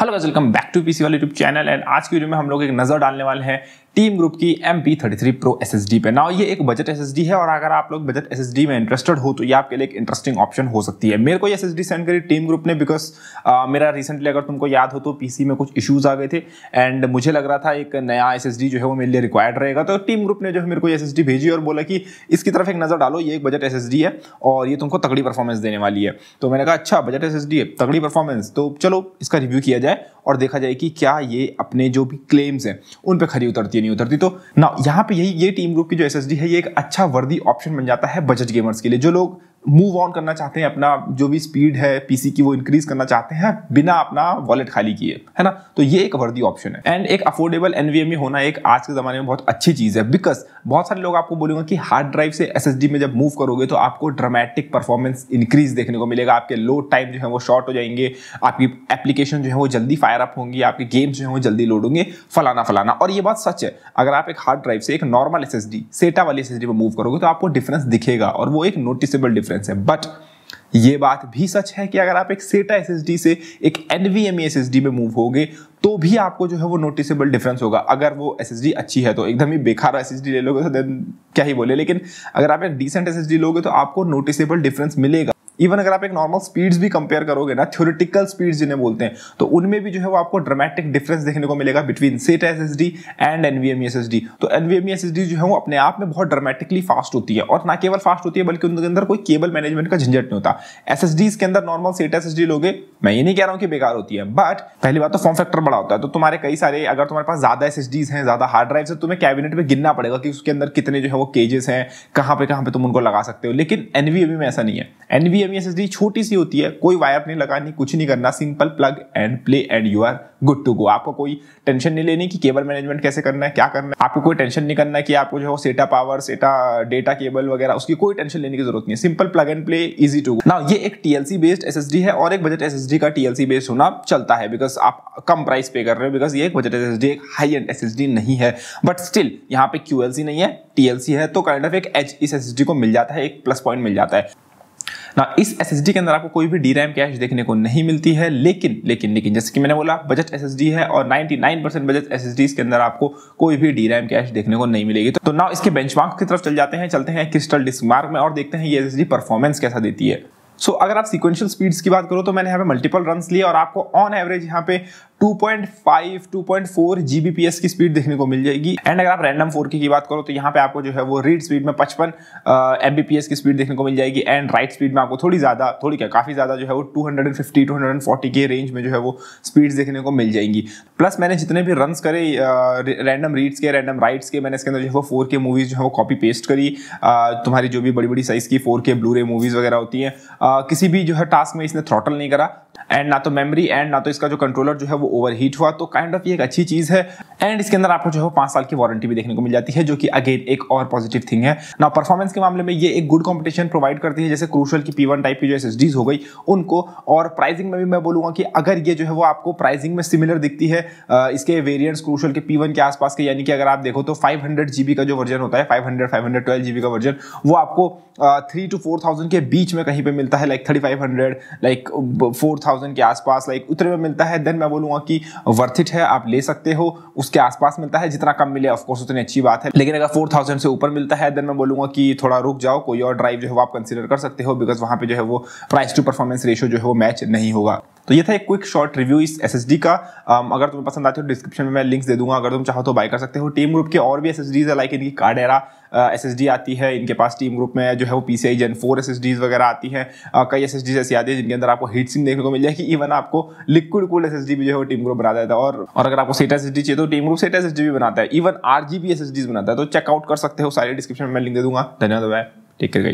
hello guys welcome back to PC वाले YouTube channel and आज की वीडियो में हम लोग एक नज़र डालने वाले हैं टीम ग्रुप की M P thirty three pro S S D पे नाउ ये एक बजट एस एस डी है और अगर आप लोग बजट एस एस डी में इंटरेस्टेड हो तो ये आपके लिए एक इंटरेस्टिंग ऑप्शन हो सकती है मेरे को ये एस एस डी सेंड करी टीम ग्रुप ने बिकॉज मेरा रिसेंटली अगर तुमको याद हो तो पी सी में कुछ इशूज आ गए थे एंड मुझे लग रहा था एक नया एस एस डी जो है वो मेरे लिए रिक्वायर्ड रहेगा तो टीम ग्रुप ने जो है मेरे को एस एस डी भेजी और बोला कि इसकी तरफ एक नज़र डालो ये एक बजट एस एस डी है और ये तुमको तगड़ी परफॉर्मेंस देने वाली है तो मैंने कहा अच्छा बजट एस एस डी है तगड़ी परफॉर्मेंस तो चलो इसका रिव्यू किया जाए जाए और देखा जाए कि क्या ये अपने जो भी क्लेम्स हैं उन पर खरी उतरती है नहीं उतरती तो ना यहाँ पे यही ये टीम ग्रुप की जो एस है ये एक अच्छा वर्दी ऑप्शन बन जाता है बजट गेमर्स के लिए जो लोग मूव ऑन करना चाहते हैं अपना जो भी स्पीड है पीसी की वो इंक्रीज करना चाहते हैं बिना अपना वॉलेट खाली किए है ना तो ये एक वर्दी ऑप्शन है एंड एक अफोर्डेबल एनवीएम e होना एक आज के जमाने में बहुत अच्छी चीज है बिकॉज बहुत सारे लोग आपको बोलेंगे कि हार्ड ड्राइव से एस में जब मूव करोगे तो आपको ड्रामेटिक परफॉर्मेंस इंक्रीज देखने को मिलेगा आपके लोड टाइम जो है वो शॉर्ट हो जाएंगे आपकी एप्लीकेशन जो है वो जल्दी फायर अप होंगी आपके गेम्स जो है वो जल्दी लोड होंगे फलाना फलाना और ये बात सच है अगर आप एक हार्ड ड्राइव से एक नॉर्मल एस सेटा वाली एस पर मूव करोगे तो आपको डिफरेंस दिखेगा और वो एक नोटिसेबल डिफरेंस डिफरेंस है बट ये बात भी सच है कि अगर आप एक सेटा एस से एक एनवीएमई एस e में मूव होगे तो भी आपको जो है वो नोटिसेबल डिफरेंस होगा अगर वो एस अच्छी है तो एकदम ही बेकार एस ले लोगे तो देन क्या ही बोले लेकिन अगर आप एक डिसेंट एस लोगे तो आपको नोटिसेबल डिफरेंस मिलेगा इवन अगर आप एक नॉर्मल स्पीड्स भी कंपेयर करोगे ना थ्योरिटिकल स्पीड्स जिन्हें बोलते हैं तो उनमें भी जो है वो आपको ड्रामेटिक डिफरेंस देखने को मिलेगा between SATA S S D and NVMe S S D तो एनवीएम एस एस डी जो है वो अपने आप में बहुत ड्रामेटिकली फास्ट होती है और ना केवल फास्ट होती है बल्कि उनके अंदर कोई केबल मैनेजमेंट का झंझट नहीं होता एस एस के अंदर normal SATA S S D लोगे मैं ये नहीं कह रहा हूँ कि बेकार होती है बट पहली बात तो फॉर्म फैक्टर बड़ा होता है तो तुम्हारे कई सारे अगर तुम्हारे पास ज्यादा एस एस डीज हैं ज्यादा हार्ड ड्राइव है तुम्हें कैबिनेट में गिनना पड़ेगा कि उसके अंदर कितने जो है वो केजेस हैं कहाँ पे कहाँ पे तुम उनको लगा सकते हो लेकिन एनवीएम e में ऐसा नहीं है एनवीएम एनवीएम एस e छोटी सी होती है कोई वायर नहीं लगानी कुछ नहीं करना simple plug and play and you are good to go आपको कोई टेंशन नहीं लेनी कि केबल मैनेजमेंट कैसे करना है क्या करना है आपको कोई टेंशन नहीं करना है कि आपको जो सेटा पावर सेटा डेटा केबल वगैरह उसकी कोई टेंशन लेने की जरूरत नहीं है simple plug and play easy to go ना ये एक टीएलसी बेस्ड एस है और एक बजट एस का टीएलसी बेस्ड होना चलता है बिकॉज आप कम प्राइस पे कर रहे हो बिकॉज ये एक बजट एस एक हाई एंड एस नहीं है बट स्टिल यहाँ पे क्यूएलसी नहीं है टीएलसी है तो काइंड ऑफ एक एच इस एस को मिल जाता है एक प्लस पॉइंट मिल जाता है ना इस एस के अंदर आपको कोई भी डी रैम कैश देखने को नहीं मिलती है लेकिन लेकिन लेकिन जैसे कि मैंने बोला बजट एस है और ninety nine percent budget S S के अंदर आपको कोई भी डी रैम कैश देखने को नहीं मिलेगी तो, तो ना इसके बेंच की तरफ चल जाते हैं चलते हैं क्रिस्टल डिस्क मार्क में और देखते हैं ये एस परफॉर्मेंस कैसा देती है सो so, अगर आप सीक्वेंशियल स्पीड्स की बात करो तो मैंने यहाँ पे मल्टीपल रन लिए और आपको ऑन एवरेज यहाँ पे 2.5 2.4 Gbps की स्पीड देखने को मिल जाएगी एंड अगर आप रैंडम 4K की बात करो तो यहाँ पे आपको जो है वो रीड स्पीड में 55 uh, Mbps की स्पीड देखने को मिल जाएगी एंड राइट स्पीड में आपको थोड़ी ज़्यादा थोड़ी क्या काफ़ी ज़्यादा जो है वो 250 240 के रेंज में जो है वो स्पीड्स देखने को मिल जाएंगी प्लस मैंने जितने भी रन करे रैंडम रीड्स के रैंडम राइट्स के मैंने इसके अंदर जो है वो फोर के मूवीज़ जो है वो कॉपी पेस्ट करी uh, तुम्हारी जो भी बड़ी बड़ी साइज़ की फोर के ब्लू रे मूवीज़ वगैरह होती है uh, किसी भी जो है टास्क में इसने थ्रॉटल नहीं करा एंड ना तो मेमोरी एंड ना तो इसका जो कंट्रोलर जो है वो ओवर हुआ तो काइंड ऑफ ये एक अच्छी चीज़ है एंड इसके अंदर आपको जो है पांच साल की वारंटी भी देखने को मिल जाती है जो कि अगेन एक और पॉजिटिव थिंग है ना परफॉर्मेंस के मामले में ये एक गुड कॉम्पिटिशन प्रोवाइड करती है जैसे क्रूशल की पी टाइप की जो एस हो गई उनको और प्राइसिंग में भी मैं बोलूँगा कि अगर ये जो है वो आपको प्राइसिंग में सिमिलर दिखती है इसके वेरियंट्स क्रूशल के पी के आसपास के यानी कि अगर आप देखो तो फाइव हंड्रेड का जो वर्जन होता है five hundred five hundred twelve GB का वर्जन वो आपको थ्री टू फोर थाउजेंड के बीच में कहीं पर मिलता है like thirty five hundred like four thousand thousand के आसपास लाइक उतने में मिलता है देन मैं बोलूंगा कि वर्थ इट है आप ले सकते हो उसके आसपास मिलता है जितना कम मिले ऑफकोर्स उतनी अच्छी बात है लेकिन अगर फोर थाउजेंड से ऊपर मिलता है देन मैं बोलूंगा कि थोड़ा रुक जाओ कोई और ड्राइव जो है वो आप कंसिडर कर सकते हो बिकॉज वहां पे जो है वो प्राइस टू परफॉर्मेंस रेशियो जो है वो मैच नहीं होगा तो ये था एक क्विक शॉर्ट रिव्यू इस एस का um, अगर तुम्हें पसंद आती हो डिस्क्रिप्शन में मैं लिंक्स दे दूंगा अगर तुम चाहो तो बाय कर सकते हो टीम ग्रुप के और भी एस एस है लाइक इनकी कार्डेरा एस एस डी आती है इनके पास टीम ग्रुप में जो है वो पी सी आई जन फोर एस एस डीज वगैरह आती है uh, कई एस एस डीज ऐसी आती है जिनके अंदर आपको हीट सिंग देखने को मिल जाएगी इवन आपको liquid cool S S D भी जो है वो टीम ग्रुप बना देता है और, और अगर आपको सेट एस एस डी चाहिए तो team group SATA S S D भी बनाता है even R G B S S Ds बनाता है तो चेकआउट कर सकते हो सारे डिस्क्रिप्शन में लिंक दे दूंगा धन्यवाद भाई टेक केयर